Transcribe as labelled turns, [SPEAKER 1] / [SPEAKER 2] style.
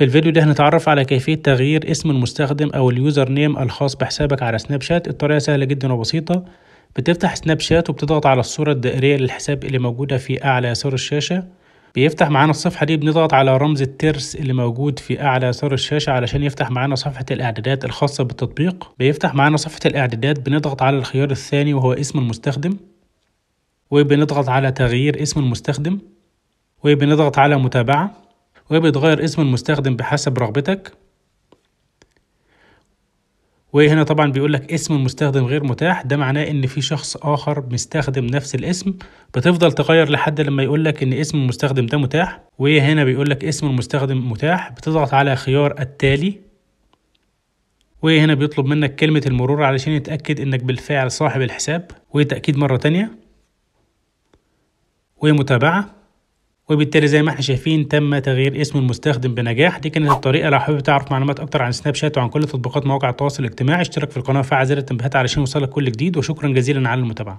[SPEAKER 1] في الفيديو ده هنتعرف على كيفية تغيير اسم المستخدم أو اليوزر نيم الخاص بحسابك على سناب شات الطريقة سهلة جدا وبسيطة بتفتح سناب شات وبتضغط على الصورة الدائرية للحساب اللي موجودة في أعلى يسار الشاشة بيفتح معانا الصفحة دي بنضغط على رمز الترس اللي موجود في أعلى يسار الشاشة علشان يفتح معانا صفحة الإعدادات الخاصة بالتطبيق بيفتح معانا صفحة الإعدادات بنضغط على الخيار الثاني وهو اسم المستخدم وبنضغط على تغيير اسم المستخدم وبنضغط على متابعة وبتغير اسم المستخدم بحسب رغبتك وهنا طبعا بيقول لك اسم المستخدم غير متاح ده معناه ان في شخص اخر مستخدم نفس الاسم بتفضل تغير لحد لما يقول لك ان اسم المستخدم ده متاح وهنا بيقول لك اسم المستخدم متاح بتضغط على خيار التالي وهنا بيطلب منك كلمة المرور علشان يتأكد انك بالفعل صاحب الحساب وتأكيد مرة تانية ومتابعة وبالتالي زي ما احنا شايفين تم تغيير اسم المستخدم بنجاح دي كانت الطريقه لو حابب تعرف معلومات اكتر عن سناب شات وعن كل تطبيقات مواقع التواصل الاجتماعي اشترك في القناه وفعل زر التنبيهات علشان يوصلك كل جديد وشكرا جزيلا على المتابعه